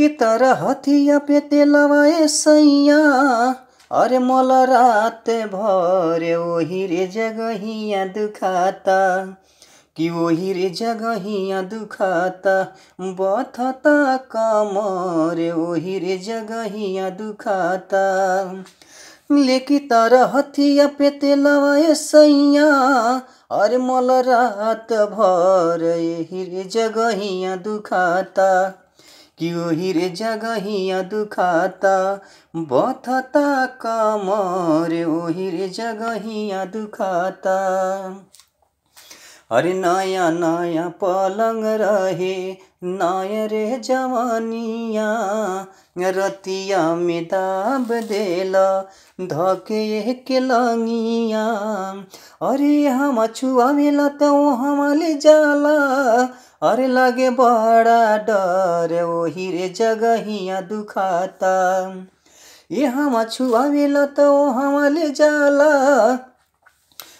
की तरह हथिया पे तेलवाए सैया अरे मल रात भर वही रे जगहिया दुखाता कि वही रे जगहिया दुखाता बथता कमरे वही रे जगहिया दुखाता लेकि तर हथिया पे तेलवा सैया अरे मोल रात भर यही रे जगहिया दुखाता क्यों ही रे जगहिया दुखाता बथता कमरे ओही रे जगहिया दुखाता अरे नया नया पलंग रहे नया रे जवानिया रतिया में दाब देला धके के लंगिया अरे हम छुआ मिला तो हम ले जाला अरे लगे बड़ा डर ओ हिरे रे हिया दुखाता यहाँ हम छुआवेला तो हम ले जाला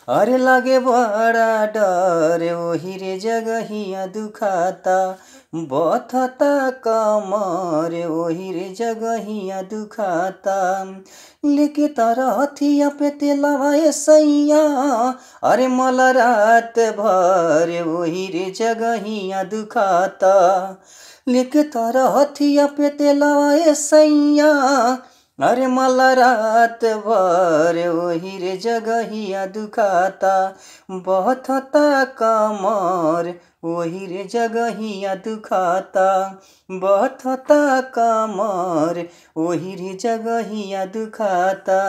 अरे लगे बड़ा डर ओहिरे जगहिया दुखाता बथता कमर ओहिरे जगहिया दुखाता लेके तरहथिया पे तेलवा सैया अरे मल रात भर ओहिरे जगहिया दुखाता लेके तरह तरहथिया पे तेलवा सैया अरे मला रात भर ओहिर जगहिया दुखाता बहथता कमर ओहिर जगहिया दुखाता बहथता कमर ओहिर जगहिया दुखाता